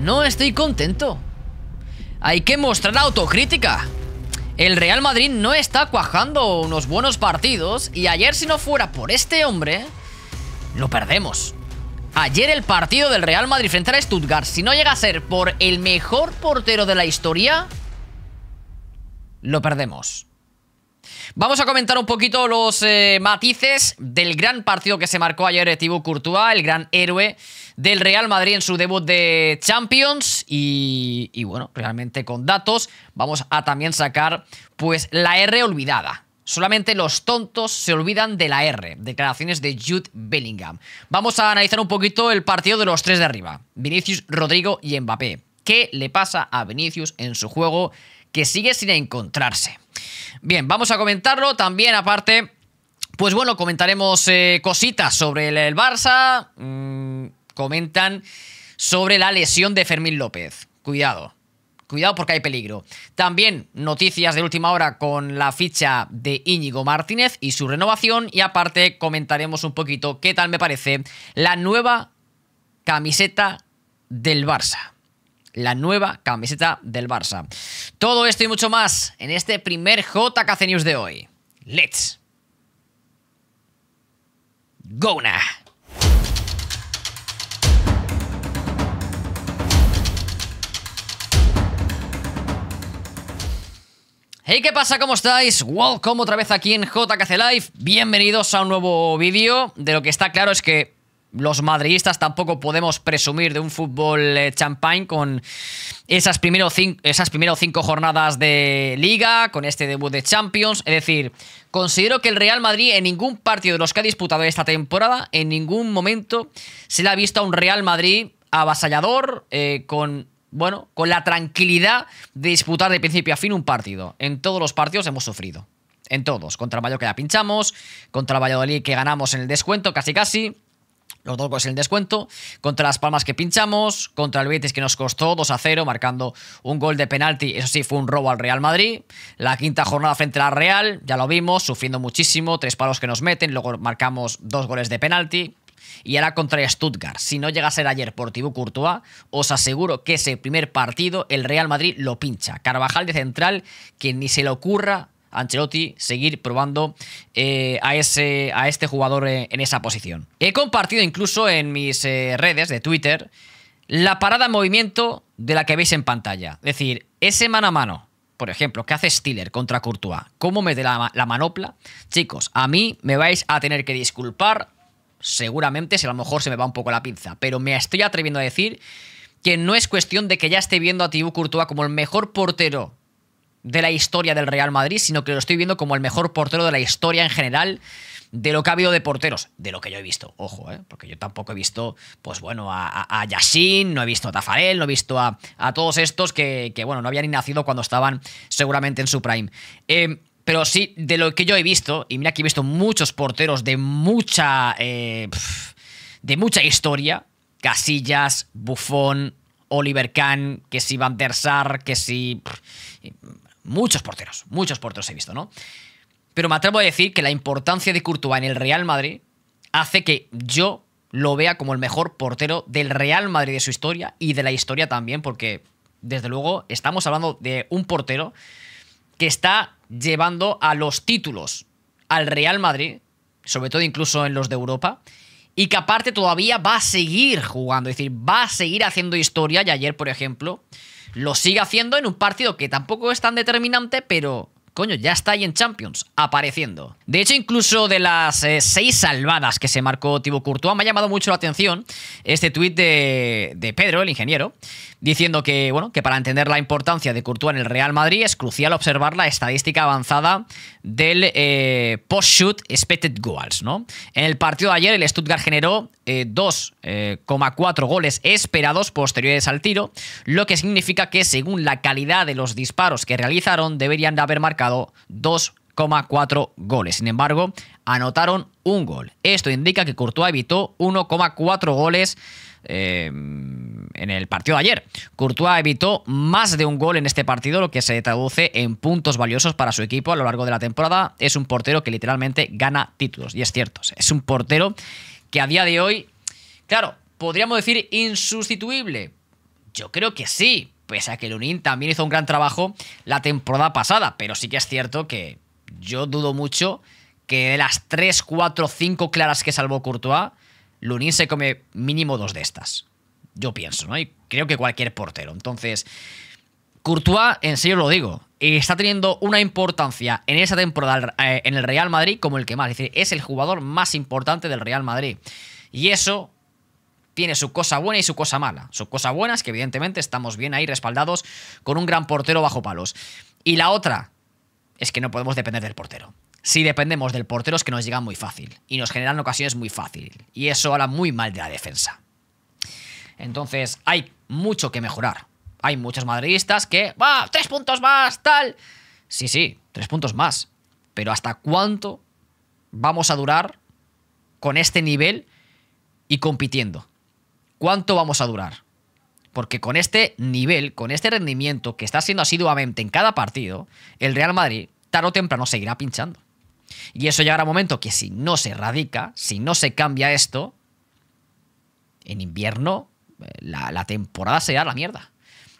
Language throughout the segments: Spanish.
No estoy contento. Hay que mostrar autocrítica. El Real Madrid no está cuajando unos buenos partidos y ayer si no fuera por este hombre, lo perdemos. Ayer el partido del Real Madrid frente al Stuttgart, si no llega a ser por el mejor portero de la historia, lo perdemos. Vamos a comentar un poquito los eh, matices del gran partido que se marcó ayer Thibaut Courtois, el gran héroe del Real Madrid en su debut de Champions y, y bueno, realmente con datos vamos a también sacar pues la R olvidada, Solamente los tontos se olvidan de la R. Declaraciones de Jude Bellingham. Vamos a analizar un poquito el partido de los tres de arriba. Vinicius, Rodrigo y Mbappé. ¿Qué le pasa a Vinicius en su juego que sigue sin encontrarse? Bien, vamos a comentarlo también aparte. Pues bueno, comentaremos eh, cositas sobre el, Barça. Mm, comentan sobre la lesión de Fermín López. Cuidado. Cuidado porque hay peligro. También noticias de última hora con la ficha de Íñigo Martínez y su renovación. Y aparte comentaremos un poquito qué tal me parece la nueva camiseta del Barça la nueva camiseta del Barça. Todo esto y mucho más en este primer JKC News de hoy. ¡Let's! ¡Go now! Hey, ¿qué pasa? ¿Cómo estáis? Welcome otra vez aquí en JKC Live. Bienvenidos a un nuevo vídeo. De lo que está claro es que los madridistas tampoco podemos presumir de un fútbol eh, champagne con esas, primeros cinco, esas cinco jornadas de liga, con este debut de Champions. Es decir, considero que el Real Madrid en ningún partido de los que ha disputado esta temporada, en ningún momento se le ha visto a un Real Madrid avasallador, eh, con bueno, con la tranquilidad de disputar de principio a fin un partido. En todos los partidos hemos sufrido. En todos. Contra el que la pinchamos, contra el Valladolid que ganamos en el descuento casi casi, los dos goles pues, en el descuento. Contra Las Palmas que pinchamos. Contra el Betis que nos costó 2 a 0, marcando un gol de penalti. Eso sí, fue un robo al Real Madrid. La quinta jornada frente a la Real, ya lo vimos, sufriendo muchísimo. Tres palos que nos meten. Luego marcamos dos goles de penalti. Y ahora contra Stuttgart. Si no llega a ser ayer por Tibú Courtois, os aseguro que ese primer partido el Real Madrid lo pincha. Carvajal de central, que ni se le ocurra Ancelotti seguir probando eh, a, ese, a este jugador eh, en, esa posición. He compartido incluso en mis eh, redes de Twitter la parada en movimiento de la que veis en pantalla. Es decir, ese mano a mano, por ejemplo, que hace Stiller contra Courtois, cómo me la, la manopla. Chicos, a mí me vais a tener que disculpar, seguramente, si a lo mejor se me va un poco la pinza, pero me estoy atreviendo a decir que no es cuestión de que ya esté viendo a Thibaut Courtois como el mejor portero de la historia del Real Madrid, sino que lo estoy viendo como el mejor portero de la historia en general de lo que ha habido de porteros, de lo que yo he visto, ojo, eh, porque yo tampoco he visto, pues bueno, a, a, no he visto a Tafarel, no he visto a, a todos estos que, bueno, no habían ni nacido cuando estaban seguramente en su prime. Eh, pero sí, de lo que yo he visto, y mira que he visto muchos porteros de mucha, eh, de mucha historia, Casillas, Buffon, Oliver Kahn, que si Van der Sar, que si... Muchos porteros, muchos porteros he visto, ¿no? Pero me atrevo a decir que la importancia de Courtois en el Real Madrid hace que yo lo vea como el mejor portero del Real Madrid de su historia y de la historia también, porque desde luego estamos hablando de un portero que está llevando a los títulos al Real Madrid, sobre todo incluso en los de Europa, y que aparte todavía va a seguir jugando, es decir, va a seguir haciendo historia. Y ayer, por ejemplo, lo sigue haciendo en un partido que tampoco es tan determinante, pero coño, ya está ahí en Champions, apareciendo. De hecho, incluso de las eh, seis salvadas que se marcó Tibo Courtois, me ha llamado mucho la atención este tuit de, de Pedro, el ingeniero, diciendo que, bueno, que para entender la importancia de Courtois en el Real Madrid es crucial observar la estadística avanzada del eh, post-shoot expected goals. ¿no? En el partido de ayer, el Stuttgart generó 2,4 eh, eh, goles esperados posteriores al tiro, lo que significa que, según la calidad de los disparos que realizaron, deberían de haber marcado 2,4 goles. Sin embargo, anotaron un gol. Esto indica que Courtois evitó 1,4 goles en el partido de ayer. Courtois evitó más de un gol en este partido, lo que se traduce en puntos valiosos para su equipo a lo largo de la temporada. Es un portero que literalmente gana títulos, y es cierto. Es un portero que a día de hoy, claro, podríamos decir insustituible. Yo creo que sí, pese a que Lunin también hizo un gran trabajo la temporada pasada, pero sí que es cierto que yo dudo mucho que de las 3, 4, 5 claras que salvó Courtois, Lunin se come mínimo dos de estas yo pienso, ¿no? Y creo que cualquier portero. Entonces, Courtois, en serio lo digo, eh, está teniendo una importancia en esa temporada eh, en el Real Madrid como el que más. Es decir, es el jugador más importante del Real Madrid. Y eso tiene su cosa buena y su cosa mala. Su cosa buena es que evidentemente estamos bien ahí respaldados con un gran portero bajo palos. Y la otra es que no podemos depender del portero. Si dependemos del portero es que nos llega muy fácil y nos generan ocasiones muy fácil. Y eso habla muy mal de la defensa. Entonces hay mucho que mejorar. Hay muchos madridistas que, va, tres puntos más, tal. Sí, sí, tres puntos más. Pero ¿hasta cuánto vamos a durar con este nivel y compitiendo? ¿Cuánto vamos a durar? Porque con este nivel, con este rendimiento que está siendo asiduamente en cada partido, el Real Madrid tarde o temprano seguirá pinchando. Y eso llegará un momento que si no se radica, si no se cambia esto, en invierno la, temporada será la mierda.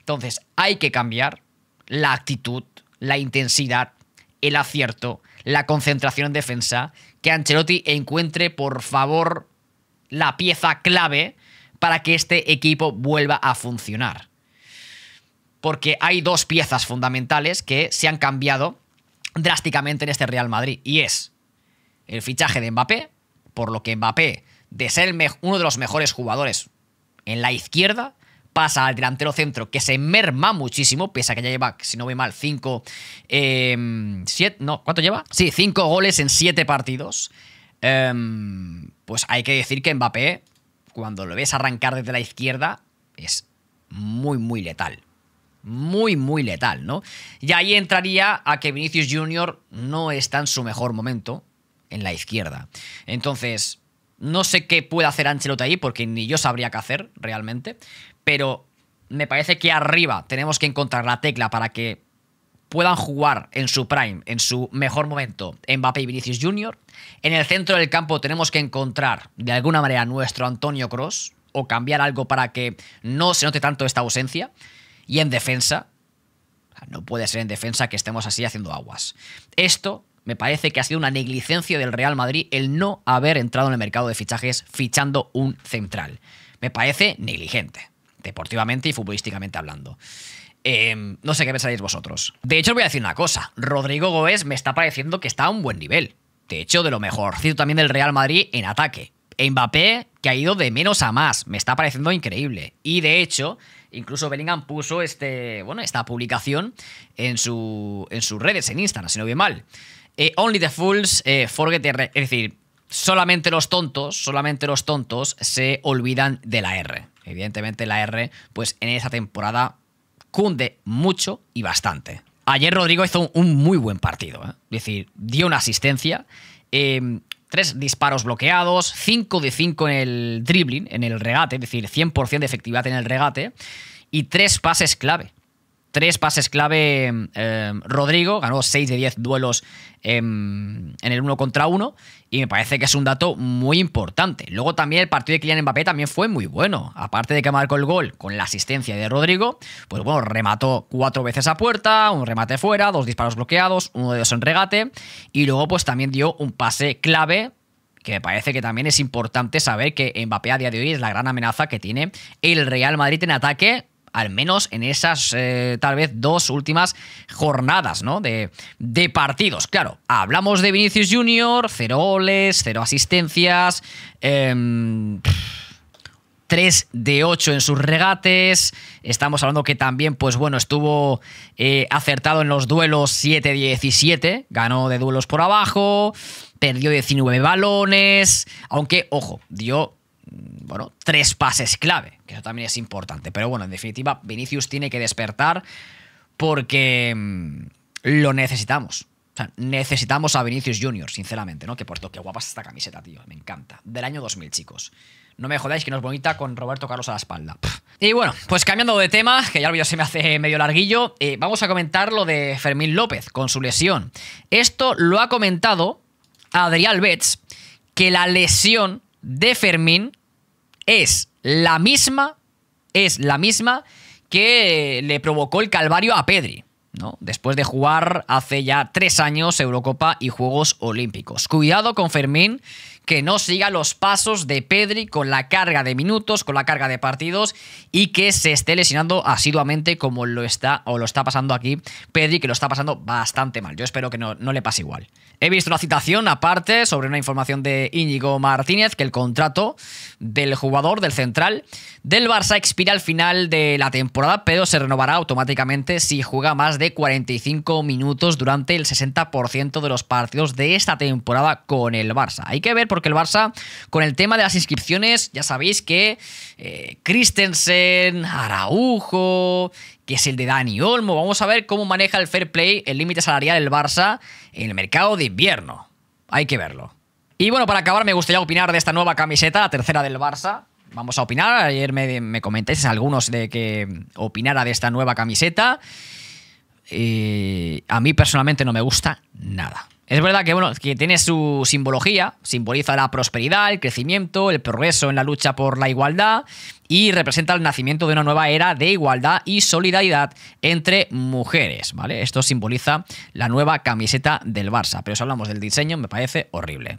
Entonces, hay que cambiar la actitud, la intensidad, el acierto, la concentración en defensa, que Ancelotti encuentre, por favor, la pieza clave para que este equipo vuelva a funcionar. Porque hay dos piezas fundamentales que se han cambiado drásticamente en este Real Madrid, y es el fichaje de Mbappé, por lo que Mbappé, de ser uno de los mejores jugadores en la izquierda, pasa al delantero centro que se merma muchísimo, pese a que ya lleva, si no ve mal, 5, 7, em, no, ¿cuánto lleva? Sí, 5 goles en 7 partidos. Em, pues hay que decir que Mbappé, cuando lo ves arrancar desde la izquierda, es muy, muy letal. Muy, muy letal, ¿no? Y ahí entraría a que Vinicius Jr. no está en su mejor momento en la izquierda. Entonces, no sé qué puede hacer Ancelotti ahí, porque ni yo sabría qué hacer realmente. Pero me parece que arriba tenemos que encontrar la tecla para que puedan jugar en su prime, en su mejor momento, Mbappé y Vinicius Jr. En el centro del campo tenemos que encontrar, de alguna manera, nuestro Antonio Cross o cambiar algo para que no se note tanto esta ausencia. Y en defensa, no puede ser en defensa que estemos así haciendo aguas. Esto me parece que ha sido una negligencia del Real Madrid el no haber entrado en el mercado de fichajes fichando un central. Me parece negligente, deportivamente y futbolísticamente hablando. Em, no sé qué pensáis vosotros. De hecho, os voy a decir una cosa. Rodrigo Gómez me está pareciendo que está a un buen nivel. De hecho, de lo Cito también del Real Madrid en ataque. E Mbappé, que ha ido de menos a más. Me está pareciendo increíble. Y de hecho, incluso Bellingham puso este, bueno, esta publicación en, su, en sus redes, en Instagram, si no bien mal. Eh, Only the Fools eh, Forget the R. Es decir, solamente los tontos, solamente los tontos se olvidan de la R. Evidentemente la R, pues en esa temporada cunde mucho y bastante. Ayer Rodrigo hizo un, muy buen partido. ¿eh? Es decir, dio una asistencia. Em, tres disparos bloqueados, 5 de 5 en el dribbling, en el regate, es decir, 100% de efectividad en el regate, y tres pases clave tres pases clave eh, Rodrigo, ganó 6 de 10 duelos eh, en el uno contra uno y me parece que es un dato muy importante. Luego también el partido de Kylian Mbappé también fue muy bueno, aparte de que marcó el gol con la asistencia de Rodrigo, pues bueno, remató cuatro veces a puerta, un remate fuera, dos disparos bloqueados, uno de dos en regate y luego pues también dio un pase clave que me parece que también es importante saber que Mbappé a día de hoy es la gran amenaza que tiene el Real Madrid en ataque al menos en esas eh, tal vez dos últimas jornadas ¿no? de, partidos. Claro, hablamos de Vinicius Junior, cero goles, cero asistencias, 3 em, de 8 en sus regates, estamos hablando que también, pues bueno, estuvo eh, acertado en los duelos 7-17, ganó de duelos por abajo, perdió 19 balones, aunque, ojo, dio bueno, tres pases clave, que eso también es importante. Pero bueno, en definitiva, Vinicius tiene que despertar porque mm, lo necesitamos. O sea, necesitamos a Vinicius Jr., sinceramente, ¿no? Que por qué guapa es esta camiseta, tío. Me encanta. Del año 2000, chicos. No me jodáis que no es bonita con Roberto Carlos a la espalda. Y bueno, pues cambiando de tema, que ya el vídeo se me hace medio larguillo, eh, vamos a comentar lo de Fermín López con su lesión. Esto lo ha comentado Adrián Betz, que la lesión de Fermín es la misma, es la misma que le provocó el calvario a Pedri. ¿no? Después de jugar hace ya tres años Eurocopa y Juegos Olímpicos. Cuidado con Fermín, que no siga los pasos de Pedri con la carga de minutos, con la carga de partidos y que se esté lesionando asiduamente como lo está o lo está pasando aquí Pedri, que lo está pasando bastante mal. Yo espero que no, no le pase igual. He visto una citación aparte sobre una información de Íñigo Martínez que el contrato del jugador del central del Barça expira al final de la temporada, pero se renovará automáticamente si juega más de 45 minutos durante el 60% de los partidos de esta temporada con el Barça. Hay que ver qué que el Barça, con el tema de las inscripciones, ya sabéis que eh, Christensen, Araujo, que es el de Dani Olmo, vamos a ver cómo maneja el fair play, el límite salarial del Barça en el mercado de invierno. Hay que verlo. Y bueno, para acabar, me gustaría opinar de esta nueva camiseta, la tercera del Barça. Vamos a opinar. Ayer me, me comentáis algunos de que opinara de esta nueva camiseta. Eh, a mí personalmente no me gusta nada. Es verdad que, bueno, que tiene su simbología, simboliza la prosperidad, el crecimiento, el progreso en la lucha por la igualdad y representa el nacimiento de una nueva era de igualdad y solidaridad entre mujeres, ¿vale? Esto simboliza la nueva camiseta del Barça, pero si hablamos del diseño me parece horrible.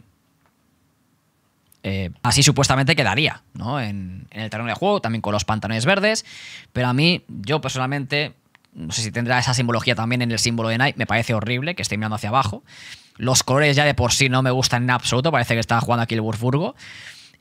Eh, así supuestamente quedaría, ¿no? En, en el terreno de juego, también con los pantalones verdes, pero a mí, yo personalmente, no sé si tendrá esa simbología también en el símbolo de Nike, me parece horrible que esté mirando hacia abajo. Los colores ya de por sí no me gustan en absoluto. Parece que está jugando aquí el Wurzburgo.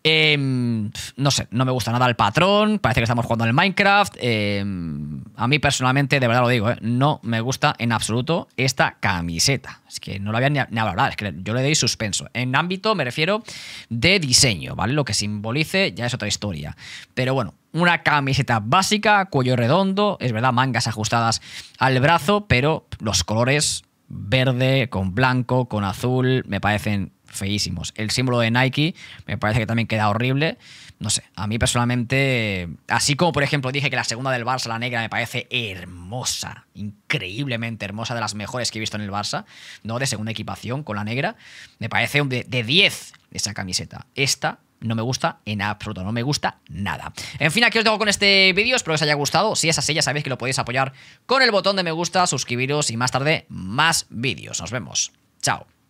Em, no sé, no me gusta nada el patrón. Parece que estamos jugando el Minecraft. Em, a mí personalmente, de verdad lo digo, eh, no me gusta en absoluto esta camiseta. Es que no la había ni, hablado. hablar, es que yo le doy suspenso. En ámbito me refiero de diseño, ¿vale? Lo que simbolice ya es otra historia. Pero bueno, una camiseta básica, cuello redondo, es verdad, mangas ajustadas al brazo, pero los colores verde, con blanco, con azul, me parecen feísimos. El símbolo de Nike me parece que también queda horrible. No sé, a mí personalmente, así como por ejemplo dije que la segunda del Barça, la negra, me parece hermosa, increíblemente hermosa, de las mejores que he visto en el Barça, ¿no? De segunda equipación con la negra, me parece de, de 10 esa camiseta. Esta no me gusta en absoluto, no me gusta nada. En fin, aquí os dejo con este vídeo, espero que os haya gustado. Si es así, ya sabéis que lo podéis apoyar con el botón de me gusta, suscribiros y más tarde más vídeos. Nos vemos. Chao.